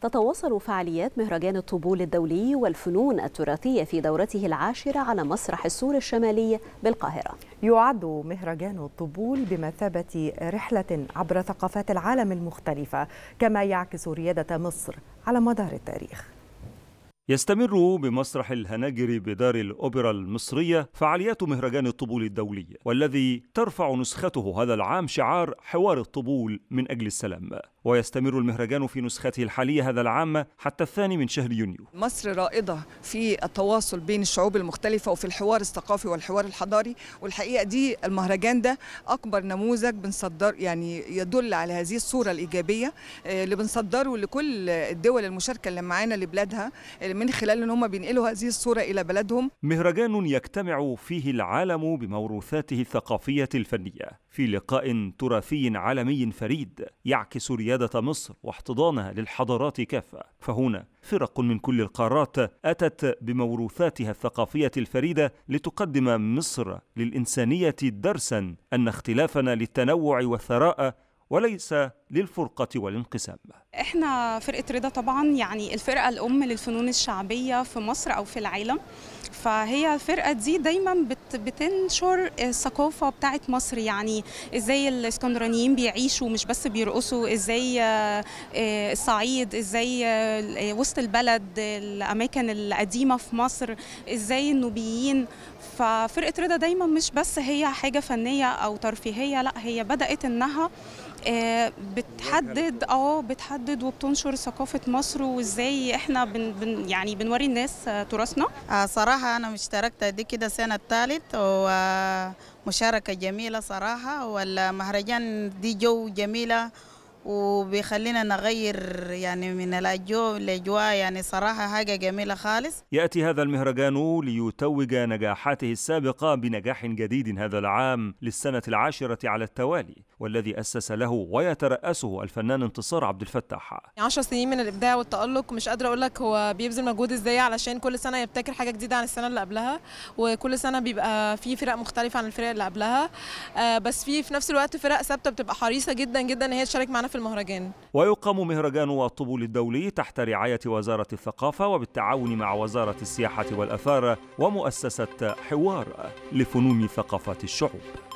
تتواصل فعاليات مهرجان الطبول الدولي والفنون التراثية في دورته العاشرة على مسرح السور الشمالي بالقاهرة يعد مهرجان الطبول بمثابة رحلة عبر ثقافات العالم المختلفة كما يعكس ريادة مصر على مدار التاريخ يستمر بمسرح الهناجر بدار الأوبرا المصرية فعاليات مهرجان الطبول الدولي والذي ترفع نسخته هذا العام شعار حوار الطبول من أجل السلام ويستمر المهرجان في نسخته الحالية هذا العام حتى الثاني من شهر يونيو مصر رائدة في التواصل بين الشعوب المختلفة وفي الحوار الثقافي والحوار الحضاري والحقيقة دي المهرجان ده أكبر نموذج بنصدر يعني يدل على هذه الصورة الإيجابية آه، اللي بنصدره لكل الدول المشاركة اللي معانا لبلادها من خلال إن هم بينقلوا هذه الصورة إلى بلدهم مهرجان يجتمع فيه العالم بموروثاته الثقافية الفنية في لقاء تراثي عالمي فريد يعكس ريادة مصر واحتضانها للحضارات كافة فهنا فرق من كل القارات أتت بموروثاتها الثقافية الفريدة لتقدم مصر للإنسانية درسا أن اختلافنا للتنوع والثراء وليس للفرقة والانقسام احنا فرقة رضا طبعا يعني الفرقة الأم للفنون الشعبية في مصر أو في العالم فهي الفرقة دي دايما بت بتنشر الثقافة بتاعة مصر يعني ازاي الاسكندرانيين بيعيشوا مش بس بيرقصوا ازاي آه، الصعيد ازاي آه، وسط البلد الأماكن القديمة في مصر ازاي النوبيين ففرقة رضا دايما مش بس هي حاجة فنية أو ترفيهية لا هي بدأت إنها آه، بتحدد اه بتحدد وبتنشر ثقافه مصر وازاي احنا بن بن يعني بنوري الناس آه، تراثنا آه، صراحه انا مشتركه دي كده سنه الثالث ومشاركه جميله صراحه والمهرجان دي جو جميله وبيخلينا نغير يعني من الاجواء الاجواء يعني صراحه حاجه جميله خالص. ياتي هذا المهرجان ليتوج نجاحاته السابقه بنجاح جديد هذا العام للسنه العاشره على التوالي والذي اسس له ويتراسه الفنان انتصار عبد الفتاح. 10 سنين من الابداع والتالق مش قادره اقول لك هو بيبذل مجهود ازاي علشان كل سنه يبتكر حاجه جديده عن السنه اللي قبلها وكل سنه بيبقى في فرق مختلفه عن الفرق اللي قبلها آه، بس في في نفس الوقت فرق ثابته بتبقى حريصه جدا جدا ان هي تشارك معنا في المهرجان ويقام مهرجان الطبول الدولي تحت رعاية وزارة الثقافة وبالتعاون مع وزارة السياحة والأثار ومؤسسة حوار لفنون ثقافات الشعوب